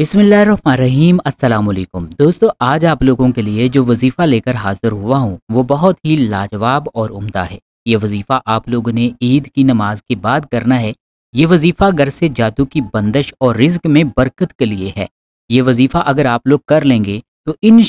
बिसमीम असलकुम दोस्तों आज आप लोगों के लिए जो वजीफ़ा लेकर हाजिर हुआ हूँ वो बहुत ही लाजवाब और उम्दा है ये वजीफ़ा आप लोगों ने ईद की नमाज के बाद करना है ये वजीफ़ा घर से जादू की बंदिश और रिज्क में बरकत के लिए है ये वजीफ़ा अगर आप लोग कर लेंगे तो इन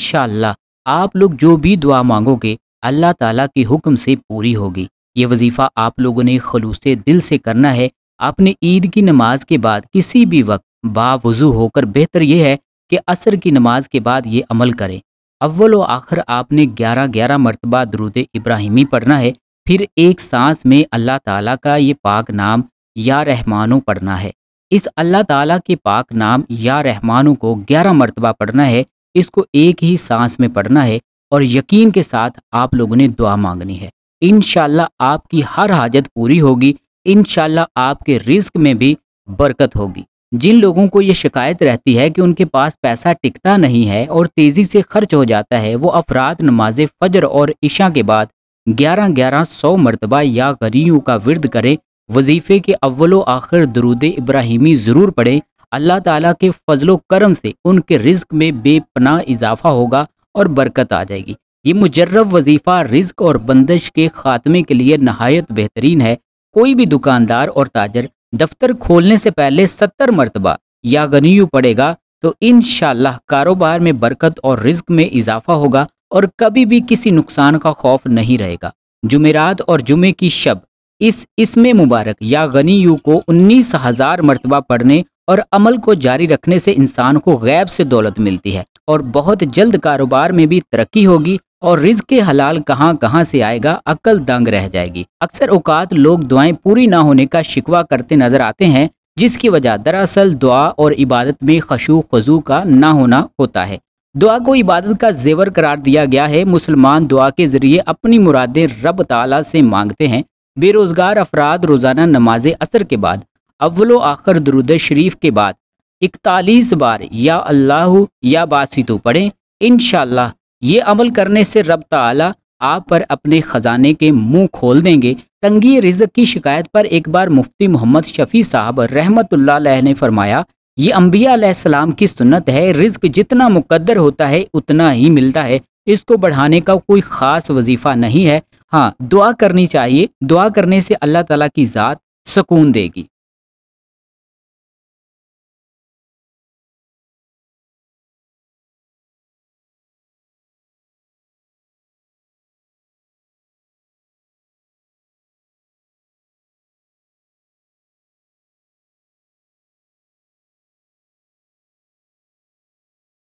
आप लोग जो भी दुआ मांगोगे अल्लाह ताला के हुक्म से पूरी होगी ये वजीफ़ा आप लोगों ने खलूस दिल से करना है आपने ईद की नमाज के बाद किसी भी वक्त बावजू होकर बेहतर यह है कि असर की नमाज के बाद ये अमल करें अव्वल व आखिर आपने ग्यारह ग्यारह मरतबा दरुद इब्राहिमी पढ़ना है फिर एक सांस में अल्लाह ताला का ये पाक नाम या रहमानो पढ़ना है इस अल्लाह ताला के पाक नाम या रहमानो को ग्यारह मरतबा पढ़ना है इसको एक ही सांस में पढ़ना है और यकीन के साथ आप लोगों ने दुआ मांगनी है इन आपकी हर हाजत पूरी होगी इन आपके रिस्क में भी बरकत होगी जिन लोगों को ये शिकायत रहती है कि उनके पास पैसा टिकता नहीं है और तेज़ी से खर्च हो जाता है वो अफराद नमाज फजर और इशा के बाद ग्यारह ग्यारह सौ मरतबा या गरीयों का विरद करें वजीफ़े के अव्वल आखिर दरूद इब्राहिमी ज़रूर पढ़ें अल्लाह ताला के फजलो करम से उनके रिज्क में बेपना इजाफा होगा और बरकत आ जाएगी ये मुजर्रब वजीफ़ा रिज्क और बंदिश के ख़ात्मे के लिए नहायत बेहतरीन है कोई भी दुकानदार और ताजर दफ्तर खोलने से पहले सत्तर मरतबा या गनीयू पड़ेगा तो इन कारोबार में बरकत और रिस्क में इजाफा होगा और कभी भी किसी नुकसान का खौफ नहीं रहेगा जुमेरात और जुमे की शब इस इसमें मुबारक या गनी यू को उन्नीस हज़ार मरतबा पढ़ने और अमल को जारी रखने से इंसान को गैब से दौलत मिलती है और बहुत जल्द कारोबार में भी तरक्की होगी और रिज के हलाल कहाँ कहाँ से आएगा अक्ल दंग रह जाएगी अक्सर औकात लोग दुआएं पूरी ना होने का शिकवा करते नजर आते हैं जिसकी वजह दरअसल दुआ और इबादत में खशू खजू का ना होना होता है दुआ को इबादत का जेवर करार दिया गया है मुसलमान दुआ के जरिए अपनी मुरादें रब ताला से मांगते हैं बेरोज़गार अफराद रोज़ाना नमाज असर के बाद अव्वल आखिर दरुद शरीफ के बाद इकतालीस बार या अल्लाह या बासितु पढ़ें इनशाला ये अमल करने से रब तला आप पर अपने ख़जाने के मुंह खोल देंगे तंगी रिजक की शिकायत पर एक बार मुफ्ती मोहम्मद शफ़ी साहब रहमत ने फरमाया ये अम्बिया की सुन्नत है रिज्क जितना मुकद्दर होता है उतना ही मिलता है इसको बढ़ाने का कोई ख़ास वजीफ़ा नहीं है हाँ दुआ करनी चाहिए दुआ करने से अल्लाह ताला की ज़ात सुकून देगी